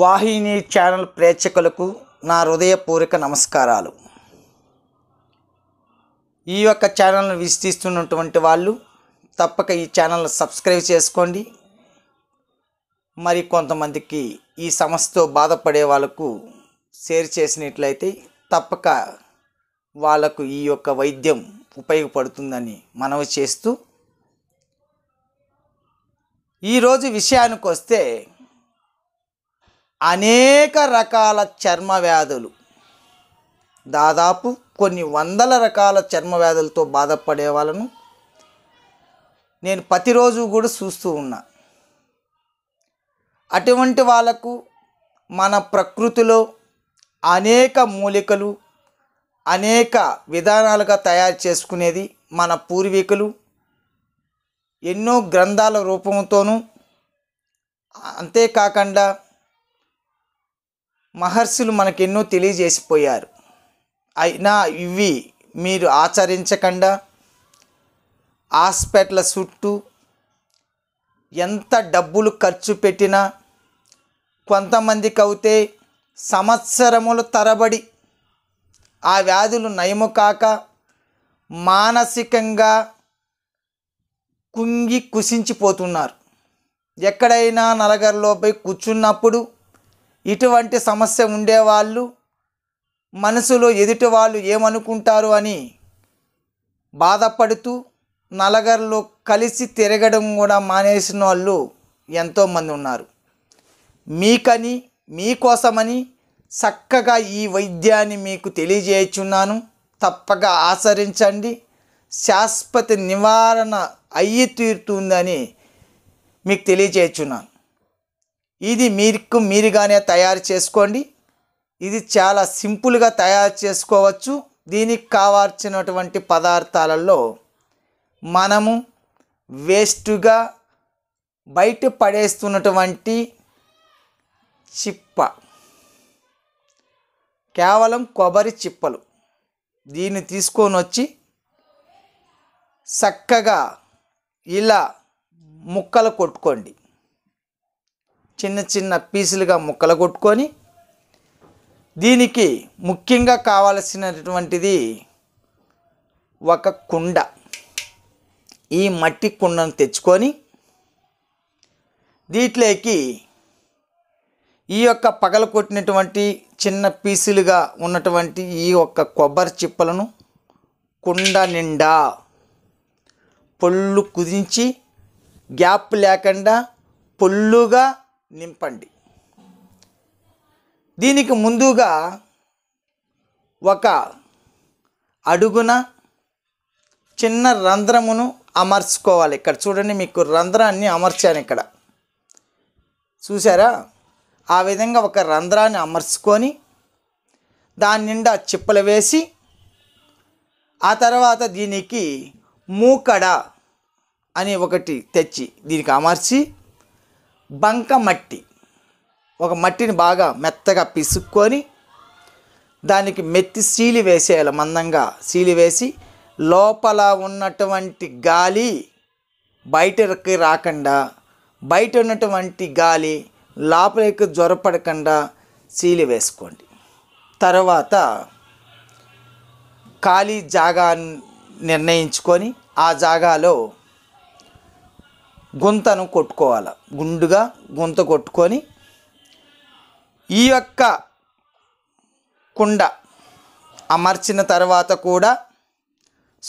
వాహిని channel ప్రేక్షకులకు నా హృదయపూర్వక నమస్కారాలు ఈ యొక్క ఛానల్ను విసిస్తున్నటువంటి వాళ్ళు తప్పక ఈ ఛానల్ను సబ్స్క్రైబ్ చేసుకోండి మరి కొంతమందికి ఈ సమస్యతో బాధపడే వాళ్ళకు షేర్ చేసినట్లయితే తప్పక వాళ్ళకు ఈ యొక్క వైద్యం ఉపయోగపడుతుందని మనవి చేస్తూ ఈరోజు విషయానికి వస్తే అనేక రకాల చర్మ వ్యాధులు దాదాపు కొన్ని వందల రకాల చర్మ వ్యాధులతో బాధపడే వాళ్ళను నేను ప్రతిరోజు కూడా చూస్తూ ఉన్నా అటువంటి వాళ్ళకు మన ప్రకృతిలో అనేక మూలికలు అనేక విధానాలుగా తయారు చేసుకునేది మన పూర్వీకులు ఎన్నో గ్రంథాల రూపంతోనూ అంతేకాకుండా మహర్షులు మనకెన్నో తెలియజేసిపోయారు అయినా ఇవి మీరు ఆచరించకుండా హాస్పిటల్ చుట్టూ ఎంత డబ్బులు ఖర్చు పెట్టినా కొంతమందికి అయితే సంవత్సరముల తరబడి ఆ వ్యాధులు నయము కాక మానసికంగా కుంగి కుసించిపోతున్నారు ఎక్కడైనా నలగరిలో కూర్చున్నప్పుడు ఇటువంటి సమస్య ఉండేవాళ్ళు మనసులో ఎదుటి వాళ్ళు ఏమనుకుంటారు అని బాధపడుతూ నలగర్లో కలిసి తిరగడం కూడా మానేసిన వాళ్ళు ఎంతోమంది ఉన్నారు మీకని మీకోసమని చక్కగా ఈ వైద్యాన్ని మీకు తెలియజేయచున్నాను తప్పగా ఆచరించండి శాశ్వత నివారణ అయ్యి తీరుతుందని మీకు తెలియజేయచున్నాను ఇది మీకు మీరుగానే తయారు చేసుకోండి ఇది చాలా సింపుల్గా తయారు చేసుకోవచ్చు దీనికి కావాల్సినటువంటి పదార్థాలలో మనము వేస్ట్గా బయట పడేస్తున్నటువంటి చిప్ప కేవలం కొబ్బరి చిప్పలు దీన్ని తీసుకొని వచ్చి చక్కగా ఇలా ముక్కలు కొట్టుకోండి చిన్న చిన్న పీసులుగా ముక్కలు కొట్టుకొని దీనికి ముఖ్యంగా కావలసినటువంటిది ఒక కుండ ఈ మట్టి కుండను తెచ్చుకొని దీంట్లోకి ఈ యొక్క పగల కొట్టినటువంటి చిన్న పీసులుగా ఉన్నటువంటి ఈ యొక్క కొబ్బరి చిప్పలను కుండ నిండా పొళ్ళు కుదించి గ్యాప్ లేకుండా పొల్లుగా నింపండి దీనికి ముందుగా ఒక అడుగున చిన్న రంధ్రమును అమర్చుకోవాలి ఇక్కడ చూడండి మీకు రంధ్రాన్ని అమర్చాను ఇక్కడ చూసారా ఆ విధంగా ఒక రంధ్రాన్ని అమర్చుకొని దాని నిండా చిప్పలు వేసి ఆ తర్వాత దీనికి మూకడ అని ఒకటి తెచ్చి దీనికి అమర్చి బంక మట్టి ఒక మట్టిని బాగా మెత్తగా పిసుక్కొని దానికి మెత్తి సీలి వేసేయాలి మందంగా సీలి వేసి లోపల ఉన్నటువంటి గాలి బయటకి రాకుండా బయట ఉన్నటువంటి గాలి లోపలికి జ్వరపడకుండా సీలి వేసుకోండి తర్వాత ఖాళీ జాగా నిర్ణయించుకొని ఆ జాగాలో గుంతను కొట్టుకోవాలి గుండుగా గుంత కొట్టుకొని ఈ యొక్క కుండ అమర్చిన తర్వాత కూడా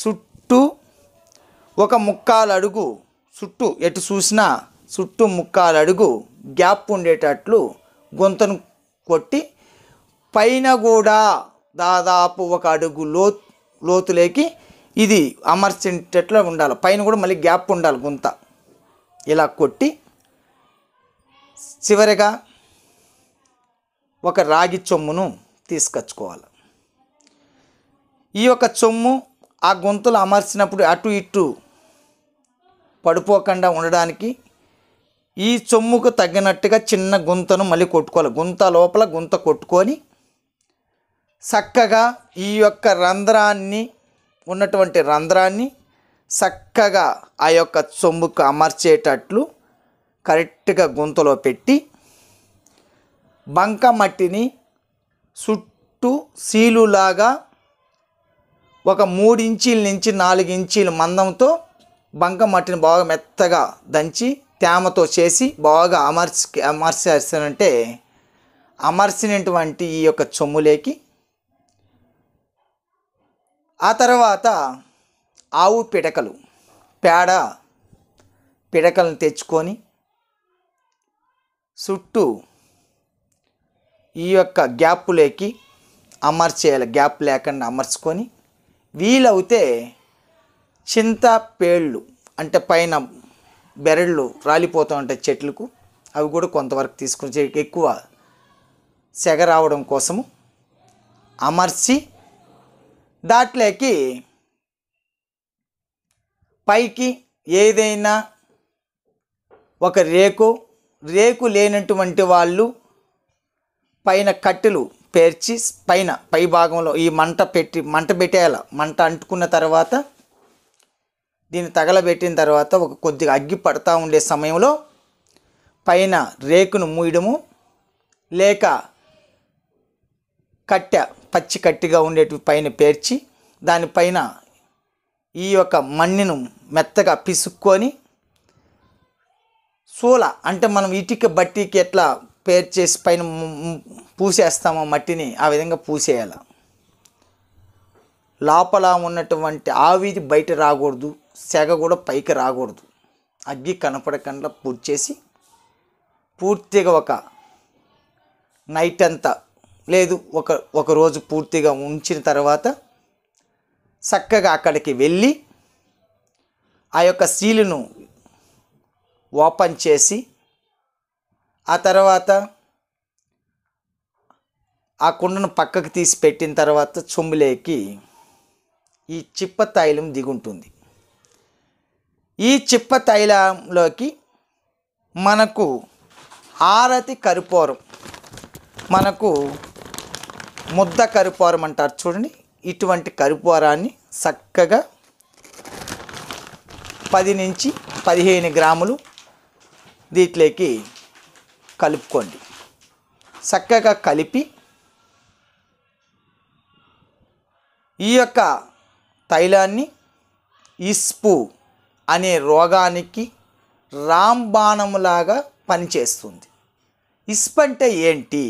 చుట్టూ ఒక ముక్కాలు అడుగు చుట్టూ ఎటు చూసినా చుట్టూ ముక్కాలు అడుగు గ్యాప్ ఉండేటట్లు గొంతను కొట్టి పైన కూడా దాదాపు ఒక అడుగు లో లోతులేకి ఇది అమర్చేటట్లు ఉండాలి పైన కూడా మళ్ళీ గ్యాప్ ఉండాలి గుంత ఇలా కొట్టి చివరిగా ఒక రాగి చొమ్మును తీసుకొచ్చుకోవాలి ఈ యొక్క చొమ్ము ఆ గొంతులు అమర్చినప్పుడు అటు ఇటు పడిపోకుండా ఉండడానికి ఈ చొమ్ముకు తగ్గినట్టుగా చిన్న గుంతను మళ్ళీ కొట్టుకోవాలి గుంత లోపల గుంత కొట్టుకొని చక్కగా ఈ యొక్క రంధ్రాన్ని ఉన్నటువంటి రంధ్రాన్ని చక్కగా ఆ యొక్క చొమ్ముకు అమర్చేటట్లు కరెక్ట్గా గుంతలో పెట్టి బంక మట్టిని చుట్టూ సీలులాగా ఒక మూడించీల నుంచి నాలుగించీల మందంతో బంక మట్టిని బాగా మెత్తగా దంచి తేమతో చేసి బాగా అమర్చి అమర్చేస్తానంటే అమర్చినటువంటి ఈ యొక్క చొమ్ములేకి ఆ తర్వాత ఆవు పిడకలు పేడ పిడకలను తెచ్చుకొని చుట్టూ ఈ యొక్క గ్యాప్లోకి అమర్చేయాలి గ్యాప్ లేకుండా అమర్చుకొని వీలవుతే చింత పేళ్ళు అంటే పైన బెరళ్ళు రాలిపోతూ ఉంటాయి చెట్లకు అవి కూడా కొంతవరకు తీసుకుని ఎక్కువ సెగ రావడం కోసము అమర్చి దాట్లోకి పైకి ఏదైనా ఒక రేకు రేకు లేనటువంటి వాళ్ళు పైన కట్టెలు పేర్చి పైన పై భాగంలో ఈ మంట పెట్టి మంట పెట్టేయాల మంట అంటుకున్న తర్వాత దీన్ని తగలబెట్టిన తర్వాత ఒక కొద్దిగా అగ్గి పడతా ఉండే సమయంలో పైన రేకును మూయడము లేక కట్టె పచ్చి కట్టిగా ఉండేటివి పైన పేర్చి దానిపైన ఈ యొక్క మన్నిను మెత్తగా పిసుక్కొని సూల అంటే మనం ఇటుక బట్టికి ఎట్లా పేర్ చేసి పైన పూసేస్తామో మట్టిని ఆ విధంగా పూసేయాలి లోపల ఉన్నటువంటి ఆవిది బయట రాకూడదు సెగ కూడా పైకి రాకూడదు అగ్గి కనపడకుండా పూర్తి చేసి పూర్తిగా ఒక నైట్ అంతా లేదు ఒక ఒక రోజు పూర్తిగా ఉంచిన తర్వాత చక్కగా అక్కడికి వెళ్ళి ఆ యొక్క సీలును ఓపెన్ చేసి ఆ తర్వాత ఆ కుండను పక్కకు తీసి పెట్టిన తర్వాత చొమ్ములేకి ఈ చిప్ప తైలం దిగుంటుంది ఈ చిప్ప తైలంలోకి మనకు ఆరతి కరిపోరం మనకు ముద్ద కరిపోరం అంటారు చూడండి ఇటువంటి కరిపోరాన్ని చక్కగా పది నుంచి పదిహేను గ్రాములు దీంట్లోకి కలుపుకోండి చక్కగా కలిపి ఈ యొక్క తైలాన్ని ఇస్పు అనే రోగానికి రాంబాణములాగా పనిచేస్తుంది ఇస్పు అంటే ఏంటి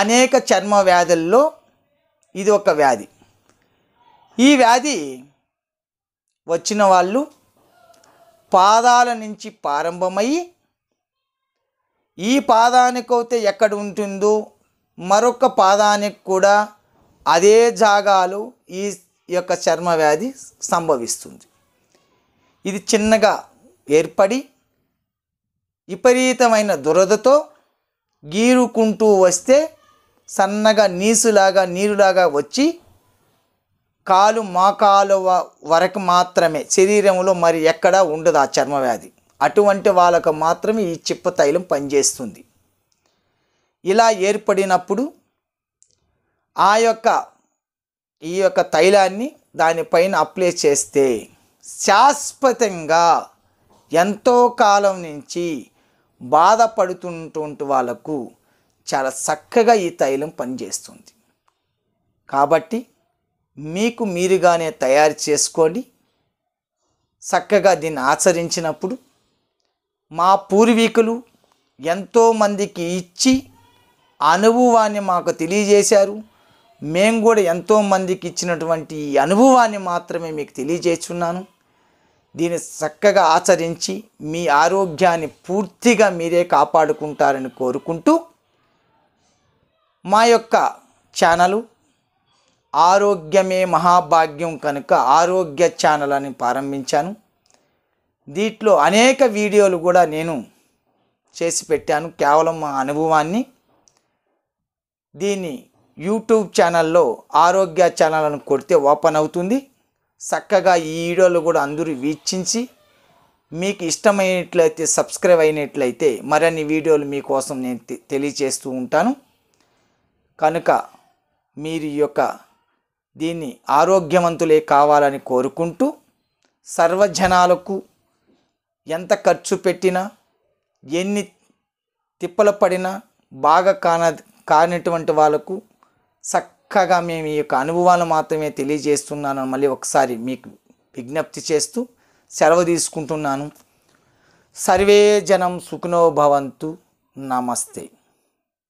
అనేక చర్మ వ్యాధుల్లో ఇది ఒక వ్యాధి ఈ వ్యాధి వచ్చిన వాళ్ళు పాదాల నుంచి ప్రారంభమయ్యి ఈ పాదానికైతే ఎక్కడ ఉంటుందో మరొక పాదానికి కూడా అదే జాగాలు ఈ యొక్క చర్మ వ్యాధి సంభవిస్తుంది ఇది చిన్నగా ఏర్పడి విపరీతమైన దురదతో గీరుకుంటూ వస్తే సన్నగా నీసులాగా నీరులాగా వచ్చి కాలు మోకాలు వరకు మాత్రమే శరీరంలో మరి ఎక్కడా ఉండదు ఆ చర్మవ్యాధి అటువంటి వాళ్ళకు మాత్రమే ఈ చిప్ప తైలం పనిచేస్తుంది ఇలా ఏర్పడినప్పుడు ఆ యొక్క ఈ యొక్క తైలాన్ని దానిపైన అప్లై చేస్తే శాశ్వతంగా ఎంతో కాలం నుంచి బాధపడుతుంటు వాళ్ళకు చాలా చక్కగా ఈ తైలం పనిచేస్తుంది కాబట్టి మీకు మీరుగానే తయారు చేసుకోండి చక్కగా దీన్ని ఆచరించినప్పుడు మా పూర్వీకులు ఎంతోమందికి ఇచ్చి అనుభవాన్ని మాకు తెలియజేశారు మేము కూడా ఎంతోమందికి ఇచ్చినటువంటి ఈ అనుభవాన్ని మాత్రమే మీకు తెలియజేస్తున్నాను దీన్ని చక్కగా ఆచరించి మీ ఆరోగ్యాన్ని పూర్తిగా మీరే కాపాడుకుంటారని కోరుకుంటూ మా యొక్క ఛానలు ఆరోగ్యమే మహాభాగ్యం కనుక ఆరోగ్య ఛానల్ అని ప్రారంభించాను దీంట్లో అనేక వీడియోలు కూడా నేను చేసి పెట్టాను కేవలం మా అనుభవాన్ని దీన్ని యూట్యూబ్ ఛానల్లో ఆరోగ్య ఛానల్ అని కొడితే ఓపెన్ అవుతుంది చక్కగా ఈ వీడియోలు కూడా అందరూ వీక్షించి మీకు ఇష్టమైనట్లయితే సబ్స్క్రైబ్ అయినట్లయితే మరిన్ని వీడియోలు మీకోసం నేను తెలియచేస్తూ ఉంటాను కనుక మీరు యొక్క దీన్ని ఆరోగ్యవంతులే కావాలని కోరుకుంటూ సర్వజనాలకు ఎంత ఖర్చు పెట్టినా ఎన్ని తిప్పలు పడినా బాగా కాన కానిటువంటి వాళ్ళకు చక్కగా మేము ఈ యొక్క అనుభవాలు మాత్రమే తెలియజేస్తున్నాను మళ్ళీ ఒకసారి మీకు విజ్ఞప్తి చేస్తూ సెలవు తీసుకుంటున్నాను సర్వే జనం సుఖనోభవంతు నమస్తే